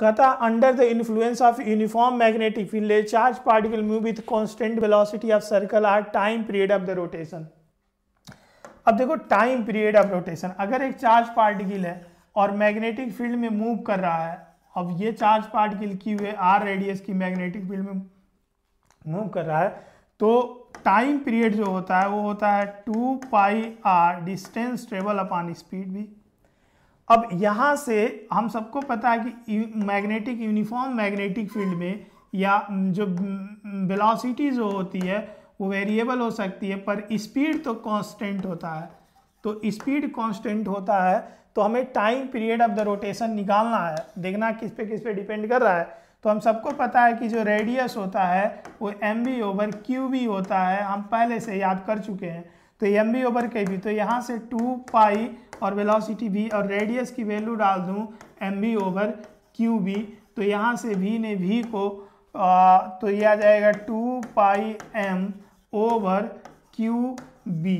Kata under the influence of uniform magnetic field, a charged particle move with constant velocity of circle at time period of the अब देखो time period of rotation अगर एक charge particle है और magnetic field में move कर रहा है अब ये चार्ज पार्टिकल की हुए आर रेडियस की मैग्नेटिक फील्ड में मूव कर रहा है तो टाइम पीरियड जो होता है वो होता है two pi R distance travel upon speed भी अब यहाँ से हम सबको पता है कि मैग्नेटिक यूनिफॉर्म मैग्नेटिक फील्ड में या जो वेलोसिटी जो होती है वो वेरिएबल हो सकती है पर स्पीड तो कांस्टेंट होता है तो स्पीड कांस्टेंट होता है तो हमें time period of the rotation निकालना है देखना किस पे किस पे डिपेंड कर रहा है तो हम सबको पता है कि जो रेडियस होता है वो M B over Q B होता है हम पहले से याद कर चुके हैं तो एम बी ओवर के भी तो यहाँ से टू पाई और वेलोसिटी भी और रेडियस की वैल्यू डाल दूँ M B over Q B तो यहाँ से भी ने भी को आ, तो ये आ जाएगा two pi M over Q B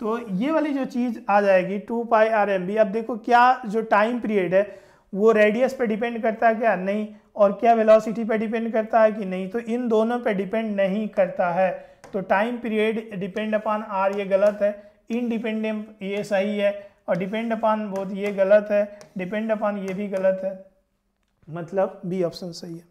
तो ये वाली जो चीज़ आ जाएगी two pi R M B अब देखो क्या जो टाइम पीरियड है वो रेडियस पे डिपेंड करता है क्या नहीं और क्या वेलोसिटी पे डिपेंड करता है कि नहीं तो इन दोनों पे डिपेंड नहीं करता है तो time period depend upon R ये गलत है इनडिपेंडेंट ये सही है और डिपेंड अपॉन बहुत ये गलत है डिपेंड अपॉन ये भी गलत है मतलब बी ऑप्शन सही है